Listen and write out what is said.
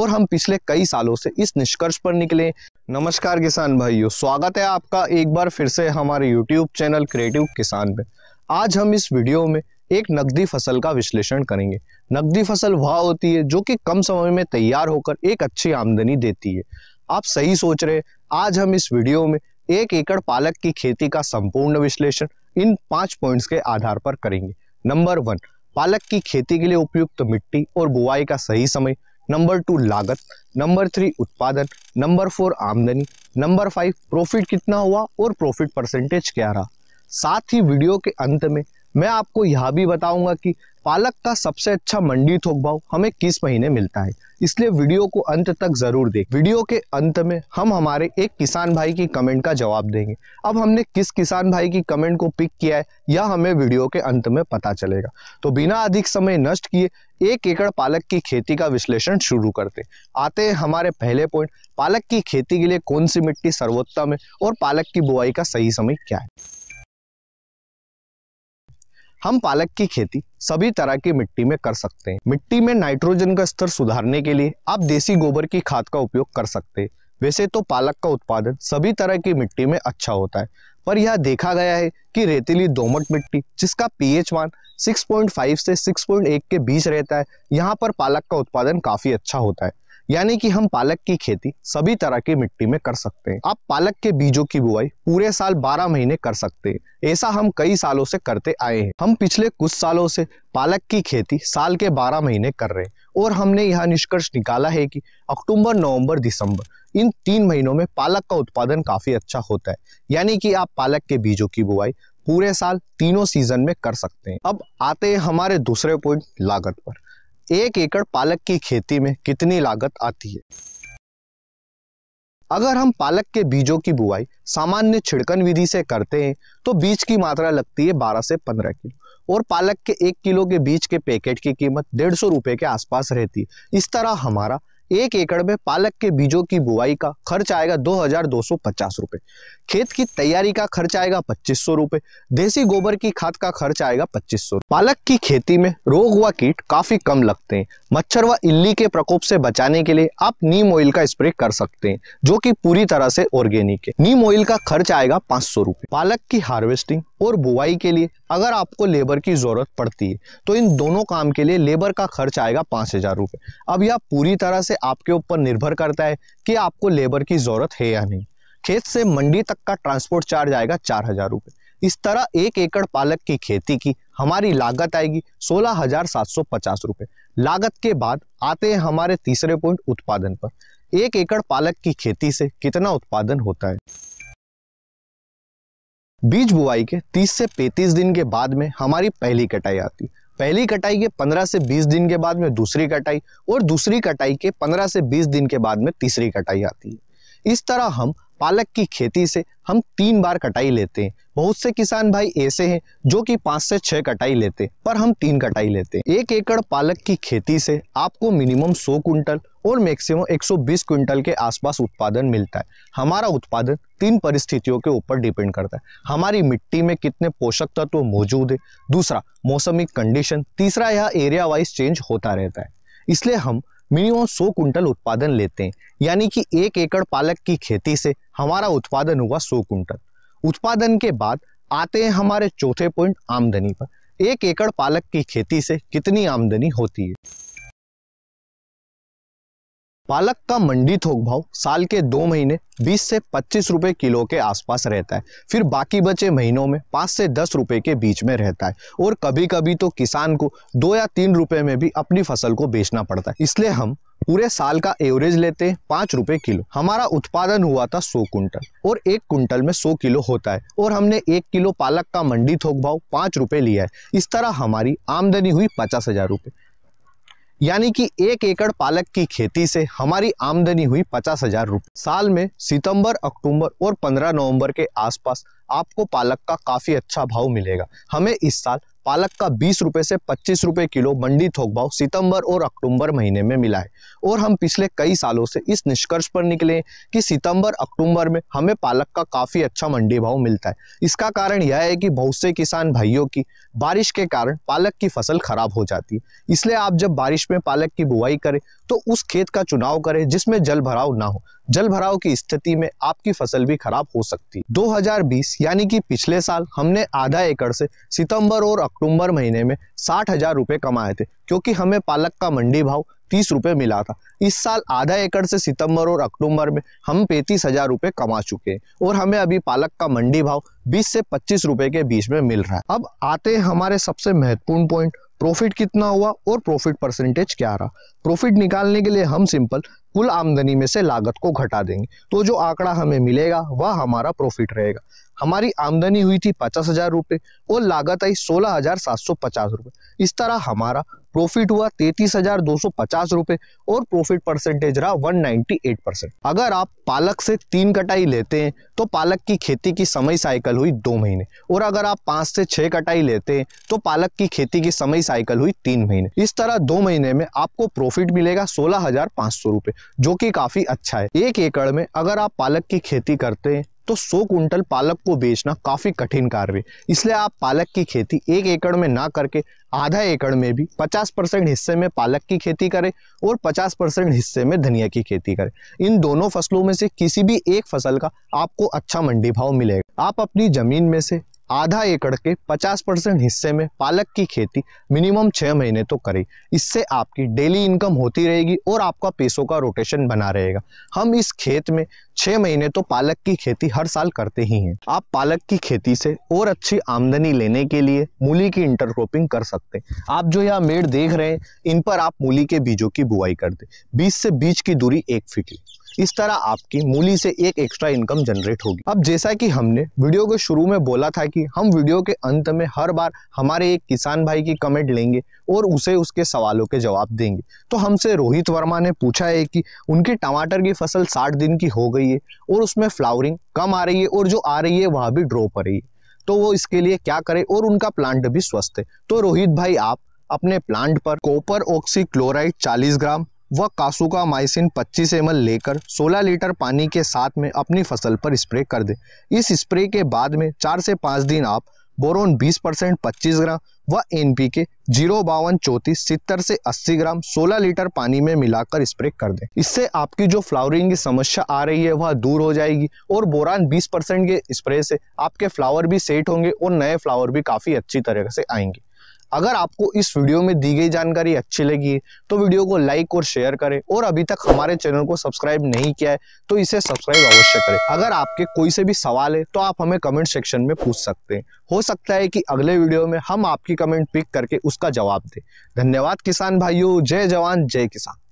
और हम पिछले कई सालों से इस निष्कर्ष पर निकले नमस्कार किसान भाइयों स्वागत है आपका एक बार फिर से हमारे यूट्यूब चैनल क्रिएटिव किसान में आज हम इस वीडियो में एक नकदी फसल का विश्लेषण करेंगे नकदी फसल वह होती है जो कि कम समय में तैयार होकर एक अच्छी आमदनी देती है आप सही सोच रहे आज हम इस वीडियो में एक एकड़ पालक की खेती का संपूर्ण विश्लेषण इन पांच पॉइंट्स के आधार पर करेंगे नंबर वन पालक की खेती के लिए उपयुक्त मिट्टी और बुआई का सही समय नंबर टू लागत नंबर थ्री उत्पादन नंबर फोर आमदनी नंबर फाइव प्रॉफिट कितना हुआ और प्रॉफिट परसेंटेज क्या रहा साथ ही वीडियो के अंत में मैं आपको यह भी बताऊंगा कि पालक का सबसे अच्छा मंडी थोक भाव हमें किस महीने मिलता है इसलिए वीडियो को अंत तक जरूर देख वीडियो के अंत में हम हमारे एक किसान भाई की कमेंट का जवाब देंगे अब हमने किस किसान भाई की कमेंट को पिक किया है यह हमें वीडियो के अंत में पता चलेगा तो बिना अधिक समय नष्ट किए एक एकड़ पालक की खेती का विश्लेषण शुरू करते आते हैं हमारे पहले पॉइंट पालक की खेती के लिए कौन सी मिट्टी सर्वोत्तम है और पालक की बुआई का सही समय क्या है हम पालक की खेती सभी तरह की मिट्टी में कर सकते हैं मिट्टी में नाइट्रोजन का स्तर सुधारने के लिए आप देसी गोबर की खाद का उपयोग कर सकते हैं वैसे तो पालक का उत्पादन सभी तरह की मिट्टी में अच्छा होता है पर यह देखा गया है कि रेतीली दोमट मिट्टी जिसका पीएच मान 6.5 से 6.1 के बीच रहता है यहाँ पर पालक का उत्पादन काफ़ी अच्छा होता है यानी कि हम पालक की खेती सभी तरह की मिट्टी में कर सकते हैं आप पालक के बीजों की बुआई पूरे साल 12 महीने कर सकते हैं ऐसा हम कई सालों से करते आए हैं हम पिछले कुछ सालों से पालक की खेती साल के 12 महीने कर रहे हैं और हमने यह निष्कर्ष निकाला है कि अक्टूबर नवम्बर दिसंबर इन तीन महीनों में पालक का उत्पादन काफी अच्छा होता है यानी कि आप पालक के बीजों की बुआई पूरे साल तीनों सीजन में कर सकते हैं अब आते हैं हमारे दूसरे पॉइंट लागत पर एक एकड़ पालक की खेती में कितनी लागत आती है अगर हम पालक के बीजों की बुआई सामान्य छिड़कन विधि से करते हैं तो बीज की मात्रा लगती है 12 से 15 किलो और पालक के एक किलो के बीज के पैकेट की कीमत डेढ़ सौ रुपए के आसपास रहती है इस तरह हमारा एक एकड़ में पालक के बीजों की बुआई का खर्च आएगा दो हजार दो सौ पचास रुपए खेत की तैयारी का खर्च आएगा पच्चीस सौ रुपए देसी गोबर की खाद का खर्च आएगा पच्चीस सौ पालक की खेती में रोग व कीट काफी कम लगते हैं मच्छर व इल्ली के प्रकोप से बचाने के लिए आप नीम ऑयल का स्प्रे कर सकते हैं जो की पूरी तरह से ऑर्गेनिक है नीम ऑयल का खर्च आएगा पांच सौ रुपए पालक की हार्वेस्टिंग और बुआई के लिए अगर आपको लेबर की ज़रूरत पड़ती है तो इन दोनों काम के लिए लेबर का खर्च आएगा पाँच हज़ार रुपये अब यह पूरी तरह से आपके ऊपर निर्भर करता है कि आपको लेबर की ज़रूरत है या नहीं खेत से मंडी तक का ट्रांसपोर्ट चार्ज आएगा चार हज़ार रुपये इस तरह एक एकड़ पालक की खेती की हमारी लागत आएगी सोलह हज़ार सात सौ पचास रुपये लागत के बाद आते हैं हमारे तीसरे पॉइंट उत्पादन पर एक एकड़ पालक की खेती से कितना उत्पादन होता है बीज बुआई के 30 से 35 दिन के बाद में हमारी पहली कटाई आती पहली कटाई के 15 से 20 दिन के बाद में दूसरी कटाई और दूसरी कटाई के 15 से 20 दिन के बाद में तीसरी कटाई आती है इस तरह हम पालक की खेती से हम तीन बार कटाई लेते हैं बहुत से किसान भाई ऐसे हैं जो कि पाँच से छह कटाई लेते पर हम तीन कटाई लेते हैं एक एकड़ पालक की खेती से आपको मिनिमम सौ क्विंटल और मैक्सिमम 120 क्विंटल के आसपास उत्पादन मिलता है हमारा उत्पादन तीन परिस्थितियों के ऊपर डिपेंड करता है हमारी मिट्टी में कितने पोषक तत्व मौजूद है दूसरा मौसमी कंडीशन तीसरा यह एरिया वाइज चेंज होता रहता है इसलिए हम मिनिमम सौ कुंटल उत्पादन लेते हैं यानी कि एक एकड़ पालक की खेती से हमारा उत्पादन हुआ सौ कुंटल उत्पादन के बाद आते हैं हमारे चौथे पॉइंट आमदनी पर एक एकड़ पालक की खेती से कितनी आमदनी होती है पालक का मंडी थोक भाव साल के दो महीने 20 से 25 रुपए किलो के आसपास रहता है फिर बाकी बचे महीनों में 5 से 10 रुपए के बीच में रहता है और कभी कभी तो किसान को दो या तीन रुपए में भी अपनी फसल को बेचना पड़ता है इसलिए हम पूरे साल का एवरेज लेते हैं पाँच रुपए किलो हमारा उत्पादन हुआ था सौ कुंटल और एक कुंटल में सौ किलो होता है और हमने एक किलो पालक का मंडी थोक भाव पाँच रुपए लिया है इस तरह हमारी आमदनी हुई पचास हजार रुपये यानी कि एक एकड़ पालक की खेती से हमारी आमदनी हुई पचास हजार रुपये साल में सितंबर अक्टूबर और पंद्रह नवंबर के आसपास आपको पालक का काफी अच्छा भाव मिलेगा हमें इस साल पालक का बीस रुपए से पच्चीस रुपए किलो मंडी थोक भाव सितंबर और अक्टूबर महीने में मिला है और हम पिछले कई सालों से इस निष्कर्ष पर निकले कि सितंबर अक्टूबर में हमें पालक का काफ़ी अच्छा मंडी भाव मिलता है इसका कारण यह है कि बहुत से किसान भाइयों की बारिश के कारण पालक की फसल खराब हो जाती है इसलिए आप जब बारिश में पालक की बुआई करें तो उस खेत का चुनाव करें जिसमें जल भराव ना हो जल भराव की स्थिति में आपकी फसल भी खराब हो सकती हजार 2020 यानी कि पिछले साल हमने आधा एकड़ से सितंबर और अक्टूबर महीने में साठ हजार रूपए कमाए थे क्योंकि हमें पालक का मंडी भाव तीस रूपए मिला था इस साल आधा एकड़ से सितंबर और अक्टूबर में हम पैंतीस हजार रूपए कमा चुके हैं और हमें अभी पालक का मंडी भाव बीस से पच्चीस रुपए के बीच में मिल रहा है अब आते हैं हमारे सबसे महत्वपूर्ण पॉइंट प्रॉफिट कितना हुआ और प्रॉफिट परसेंटेज क्या रहा प्रॉफिट निकालने के लिए हम सिंपल कुल आमदनी में से लागत को घटा देंगे तो जो आंकड़ा हमें मिलेगा वह हमारा प्रॉफिट रहेगा हमारी आमदनी हुई थी पचास हजार रुपये और लागत आई सोलह हजार सात सौ पचास रुपये इस तरह हमारा प्रॉफिट हुआ तैतीस हजार दो सौ पचास रुपये और प्रॉफिट परसेंटेज रहा वन नाइन्टी एट परसेंट अगर आप पालक से तीन कटाई लेते हैं तो पालक की खेती की समय साइकिल हुई दो महीने और अगर आप पाँच से छः कटाई लेते हैं तो पालक की खेती की समय साइकिल हुई तीन महीने इस तरह दो महीने में आपको प्रॉफिट मिलेगा सोलह हजार पाँच सौ रुपये जो कि काफ़ी अच्छा है एक एकड़ में अगर आप पालक की खेती करते हैं तो 100 कुंटल पालक को बेचना काफ़ी कठिन कार्य इसलिए आप पालक की खेती एक एकड़ में ना करके आधा एकड़ में भी 50 परसेंट हिस्से में पालक की खेती करें और 50 परसेंट हिस्से में धनिया की खेती करें इन दोनों फसलों में से किसी भी एक फसल का आपको अच्छा मंडी भाव मिलेगा आप अपनी ज़मीन में से आधा एकड़ के 50 परसेंट हिस्से में पालक की खेती मिनिमम छः महीने तो करें इससे आपकी डेली इनकम होती रहेगी और आपका पैसों का रोटेशन बना रहेगा हम इस खेत में छः महीने तो पालक की खेती हर साल करते ही हैं आप पालक की खेती से और अच्छी आमदनी लेने के लिए मूली की इंटरक्रॉपिंग कर सकते हैं आप जो यह मेड़ देख रहे हैं इन पर आप मूली के बीजों की बुआई कर दे बीज से बीज की दूरी एक फीट ली इस तरह आपकी मूली से एक एक्स्ट्रा इनकम जनरेट होगी अब जैसा कि हमने वीडियो के शुरू में बोला था कि हम वीडियो के अंत में हर बार हमारे एक किसान भाई की कमेंट लेंगे और उसे उसके सवालों के जवाब देंगे तो हमसे रोहित वर्मा ने पूछा है कि उनकी टमाटर की फसल साठ दिन की हो गई है और उसमें फ्लावरिंग कम आ रही है और जो आ रही है वह भी ड्रॉप आ रही है तो वो इसके लिए क्या करे और उनका प्लांट भी स्वस्थ है तो रोहित भाई आप अपने प्लांट पर कॉपर ऑक्सी क्लोराइड 40 ग्राम व का माइसिन 25 एम लेकर 16 लीटर पानी के साथ में अपनी फसल पर स्प्रे कर दें इस स्प्रे के बाद में चार से पाँच दिन आप बोरोन 20 परसेंट पच्चीस ग्राम व एन पी के जीरो बावन चौंतीस सितर से 80 ग्राम 16 लीटर पानी में मिलाकर स्प्रे कर दें इससे आपकी जो फ्लावरिंग की समस्या आ रही है वह दूर हो जाएगी और बोरान 20 परसेंट के स्प्रे से आपके फ्लावर भी सेट होंगे और नए फ्लावर भी काफ़ी अच्छी तरह से आएंगे अगर आपको इस वीडियो में दी गई जानकारी अच्छी लगी तो वीडियो को लाइक और शेयर करें और अभी तक हमारे चैनल को सब्सक्राइब नहीं किया है तो इसे सब्सक्राइब अवश्य करें अगर आपके कोई से भी सवाल है तो आप हमें कमेंट सेक्शन में पूछ सकते हैं हो सकता है कि अगले वीडियो में हम आपकी कमेंट पिक करके उसका जवाब दें धन्यवाद किसान भाइयों जय जवान जय किसान